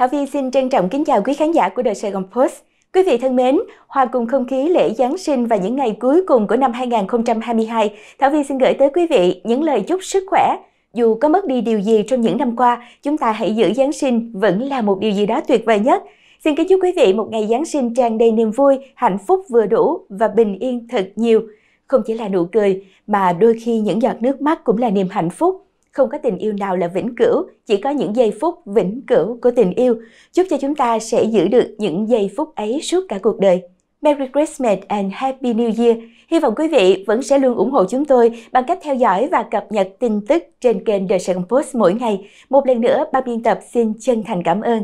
Thảo Vi xin trân trọng kính chào quý khán giả của đời Sài Gòn Post. Quý vị thân mến, hòa cùng không khí lễ Giáng sinh và những ngày cuối cùng của năm 2022, Thảo Vi xin gửi tới quý vị những lời chúc sức khỏe. Dù có mất đi điều gì trong những năm qua, chúng ta hãy giữ Giáng sinh vẫn là một điều gì đó tuyệt vời nhất. Xin kính chúc quý vị một ngày Giáng sinh tràn đầy niềm vui, hạnh phúc vừa đủ và bình yên thật nhiều. Không chỉ là nụ cười, mà đôi khi những giọt nước mắt cũng là niềm hạnh phúc, không có tình yêu nào là vĩnh cửu, chỉ có những giây phút vĩnh cửu của tình yêu. Chúc cho chúng ta sẽ giữ được những giây phút ấy suốt cả cuộc đời. Merry Christmas and Happy New Year. Hy vọng quý vị vẫn sẽ luôn ủng hộ chúng tôi bằng cách theo dõi và cập nhật tin tức trên kênh The Sun Post mỗi ngày. Một lần nữa, ban biên tập xin chân thành cảm ơn.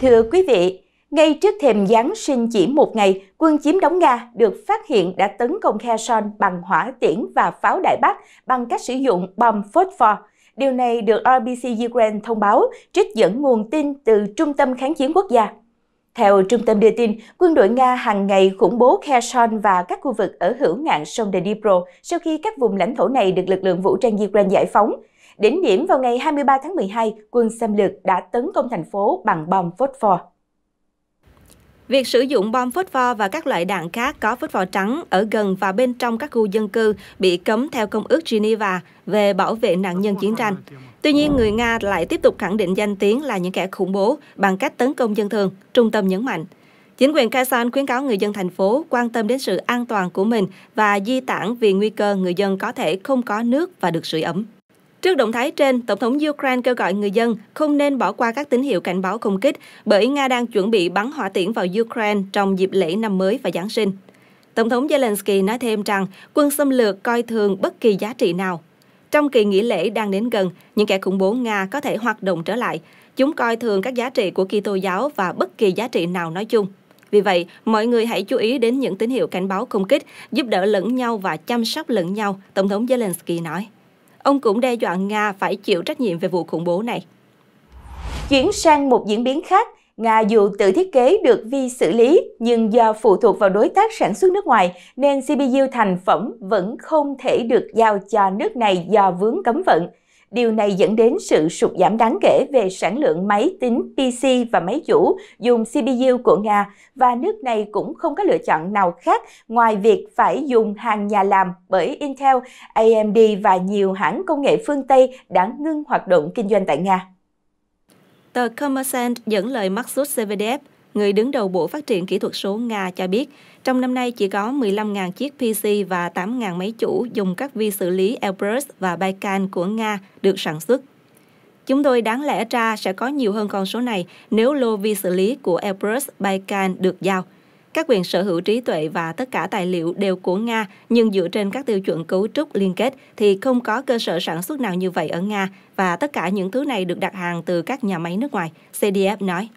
Thưa quý vị, ngay trước thềm Giáng sinh chỉ một ngày, quân chiếm đóng Nga được phát hiện đã tấn công Kherson bằng hỏa tiễn và pháo đại bác bằng cách sử dụng bom phosphor. Điều này được RBC Ukraine thông báo, trích dẫn nguồn tin từ Trung tâm Kháng chiến quốc gia. Theo Trung tâm đưa tin, quân đội Nga hàng ngày khủng bố Kherson và các khu vực ở hữu ngạn sông Dnipro sau khi các vùng lãnh thổ này được lực lượng vũ trang Ukraine giải phóng. Đỉnh điểm vào ngày 23 tháng 12, quân xâm lược đã tấn công thành phố bằng bom phosphor. Việc sử dụng bom phốt pho và các loại đạn khác có phốt pho trắng ở gần và bên trong các khu dân cư bị cấm theo Công ước Geneva về bảo vệ nạn nhân chiến tranh. Tuy nhiên, người Nga lại tiếp tục khẳng định danh tiếng là những kẻ khủng bố bằng cách tấn công dân thường, trung tâm nhấn mạnh. Chính quyền Kazan khuyến cáo người dân thành phố quan tâm đến sự an toàn của mình và di tản vì nguy cơ người dân có thể không có nước và được sưởi ấm. Trước động thái trên, Tổng thống Ukraine kêu gọi người dân không nên bỏ qua các tín hiệu cảnh báo không kích bởi Nga đang chuẩn bị bắn hỏa tiễn vào Ukraine trong dịp lễ năm mới và Giáng sinh. Tổng thống Zelensky nói thêm rằng quân xâm lược coi thường bất kỳ giá trị nào. Trong kỳ nghỉ lễ đang đến gần, những kẻ khủng bố Nga có thể hoạt động trở lại. Chúng coi thường các giá trị của Kitô giáo và bất kỳ giá trị nào nói chung. Vì vậy, mọi người hãy chú ý đến những tín hiệu cảnh báo không kích, giúp đỡ lẫn nhau và chăm sóc lẫn nhau, Tổng thống Zelensky nói. Ông cũng đe dọa Nga phải chịu trách nhiệm về vụ khủng bố này. Chuyển sang một diễn biến khác, Nga dù tự thiết kế được vi xử lý nhưng do phụ thuộc vào đối tác sản xuất nước ngoài nên CPU thành phẩm vẫn không thể được giao cho nước này do vướng cấm vận. Điều này dẫn đến sự sụt giảm đáng kể về sản lượng máy tính PC và máy chủ dùng CPU của Nga và nước này cũng không có lựa chọn nào khác ngoài việc phải dùng hàng nhà làm bởi Intel, AMD và nhiều hãng công nghệ phương Tây đã ngưng hoạt động kinh doanh tại Nga. Tờ Commerce dẫn lời Maxus CVDF, người đứng đầu Bộ Phát triển Kỹ thuật số Nga cho biết, trong năm nay chỉ có 15.000 chiếc PC và 8.000 máy chủ dùng các vi xử lý Elbrus và Baykan của Nga được sản xuất. Chúng tôi đáng lẽ ra sẽ có nhiều hơn con số này nếu lô vi xử lý của Elbrus Baykan được giao. Các quyền sở hữu trí tuệ và tất cả tài liệu đều của Nga, nhưng dựa trên các tiêu chuẩn cấu trúc liên kết thì không có cơ sở sản xuất nào như vậy ở Nga và tất cả những thứ này được đặt hàng từ các nhà máy nước ngoài, CDF nói.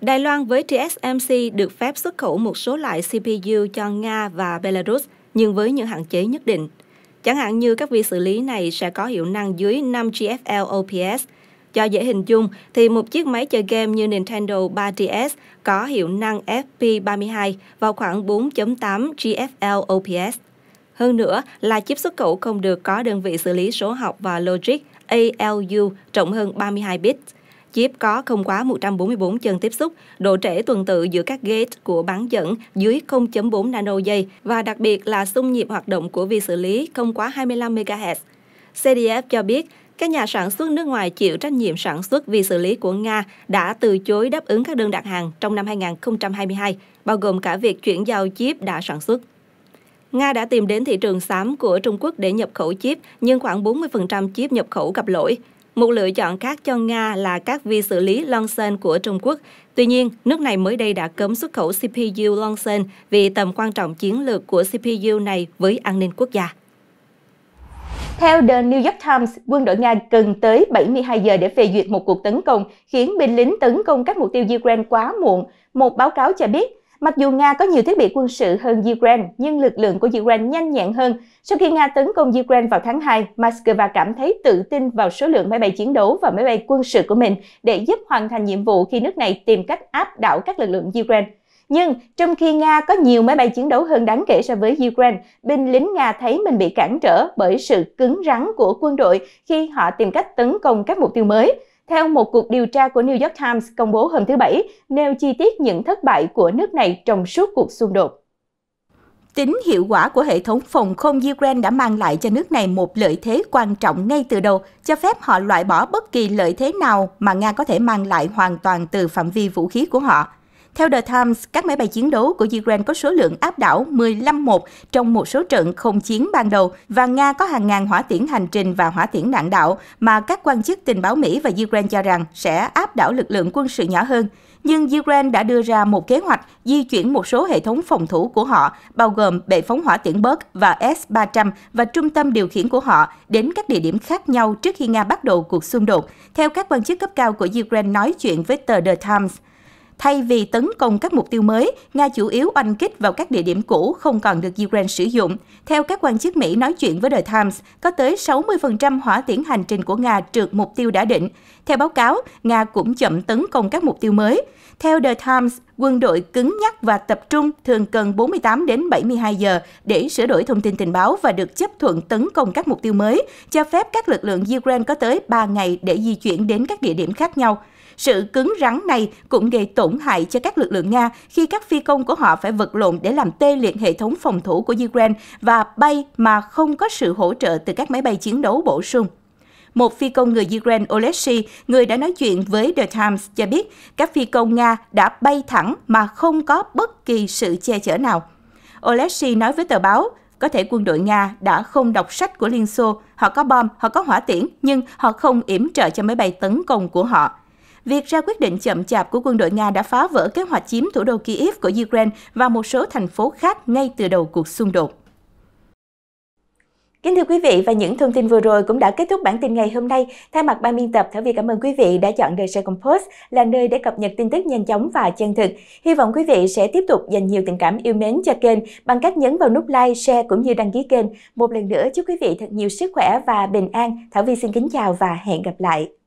Đài Loan với TSMC được phép xuất khẩu một số loại CPU cho Nga và Belarus, nhưng với những hạn chế nhất định. Chẳng hạn như các vi xử lý này sẽ có hiệu năng dưới 5 GFL OPS. Cho dễ hình dung thì một chiếc máy chơi game như Nintendo 3DS có hiệu năng FP32 vào khoảng 4.8 GFL OPS. Hơn nữa là chip xuất khẩu không được có đơn vị xử lý số học và logic ALU trọng hơn 32 bit chip có không quá 144 chân tiếp xúc, độ trễ tuần tự giữa các gate của bán dẫn dưới 0.4 nano giây và đặc biệt là xung nhịp hoạt động của vi xử lý không quá 25 MHz. CDF cho biết, các nhà sản xuất nước ngoài chịu trách nhiệm sản xuất vi xử lý của Nga đã từ chối đáp ứng các đơn đặt hàng trong năm 2022, bao gồm cả việc chuyển giao chip đã sản xuất. Nga đã tìm đến thị trường xám của Trung Quốc để nhập khẩu chip, nhưng khoảng 40% chip nhập khẩu gặp lỗi. Một lựa chọn khác cho Nga là các vi xử lý Lonsen của Trung Quốc. Tuy nhiên, nước này mới đây đã cấm xuất khẩu CPU Lonsen vì tầm quan trọng chiến lược của CPU này với an ninh quốc gia. Theo The New York Times, quân đội Nga cần tới 72 giờ để phê duyệt một cuộc tấn công, khiến binh lính tấn công các mục tiêu Ukraine quá muộn. Một báo cáo cho biết, Mặc dù Nga có nhiều thiết bị quân sự hơn Ukraine, nhưng lực lượng của Ukraine nhanh nhẹn hơn. Sau khi Nga tấn công Ukraine vào tháng 2, Moscow cảm thấy tự tin vào số lượng máy bay chiến đấu và máy bay quân sự của mình để giúp hoàn thành nhiệm vụ khi nước này tìm cách áp đảo các lực lượng Ukraine. Nhưng trong khi Nga có nhiều máy bay chiến đấu hơn đáng kể so với Ukraine, binh lính Nga thấy mình bị cản trở bởi sự cứng rắn của quân đội khi họ tìm cách tấn công các mục tiêu mới theo một cuộc điều tra của New York Times công bố hôm thứ Bảy, nêu chi tiết những thất bại của nước này trong suốt cuộc xung đột. Tính hiệu quả của hệ thống phòng không Ukraine đã mang lại cho nước này một lợi thế quan trọng ngay từ đầu, cho phép họ loại bỏ bất kỳ lợi thế nào mà Nga có thể mang lại hoàn toàn từ phạm vi vũ khí của họ. Theo The Times, các máy bay chiến đấu của Ukraine có số lượng áp đảo 15-1 trong một số trận không chiến ban đầu và Nga có hàng ngàn hỏa tiễn hành trình và hỏa tiễn đạn đạo mà các quan chức tình báo Mỹ và Ukraine cho rằng sẽ áp đảo lực lượng quân sự nhỏ hơn. Nhưng Ukraine đã đưa ra một kế hoạch di chuyển một số hệ thống phòng thủ của họ, bao gồm bệ phóng hỏa tiễn Berg và S-300 và trung tâm điều khiển của họ đến các địa điểm khác nhau trước khi Nga bắt đầu cuộc xung đột, theo các quan chức cấp cao của Ukraine nói chuyện với tờ The Times. Thay vì tấn công các mục tiêu mới, Nga chủ yếu oanh kích vào các địa điểm cũ không còn được Ukraine sử dụng. Theo các quan chức Mỹ nói chuyện với The Times, có tới 60% hỏa tiễn hành trình của Nga trượt mục tiêu đã định. Theo báo cáo, Nga cũng chậm tấn công các mục tiêu mới. Theo The Times, quân đội cứng nhắc và tập trung thường cần 48 đến 72 giờ để sửa đổi thông tin tình báo và được chấp thuận tấn công các mục tiêu mới, cho phép các lực lượng Ukraine có tới 3 ngày để di chuyển đến các địa điểm khác nhau. Sự cứng rắn này cũng gây tổn hại cho các lực lượng Nga khi các phi công của họ phải vật lộn để làm tê liệt hệ thống phòng thủ của Ukraine và bay mà không có sự hỗ trợ từ các máy bay chiến đấu bổ sung một phi công người Ukraine olesy người đã nói chuyện với The Times, cho biết các phi công Nga đã bay thẳng mà không có bất kỳ sự che chở nào. olesy nói với tờ báo, có thể quân đội Nga đã không đọc sách của Liên Xô, họ có bom, họ có hỏa tiễn, nhưng họ không yểm trợ cho máy bay tấn công của họ. Việc ra quyết định chậm chạp của quân đội Nga đã phá vỡ kế hoạch chiếm thủ đô Kyiv của Ukraine và một số thành phố khác ngay từ đầu cuộc xung đột. Kính thưa quý vị và những thông tin vừa rồi cũng đã kết thúc bản tin ngày hôm nay. Thay mặt ban biên tập, Thảo Vi cảm ơn quý vị đã chọn The Second Post là nơi để cập nhật tin tức nhanh chóng và chân thực. Hy vọng quý vị sẽ tiếp tục dành nhiều tình cảm yêu mến cho kênh bằng cách nhấn vào nút like, share cũng như đăng ký kênh. Một lần nữa chúc quý vị thật nhiều sức khỏe và bình an. Thảo Vi xin kính chào và hẹn gặp lại.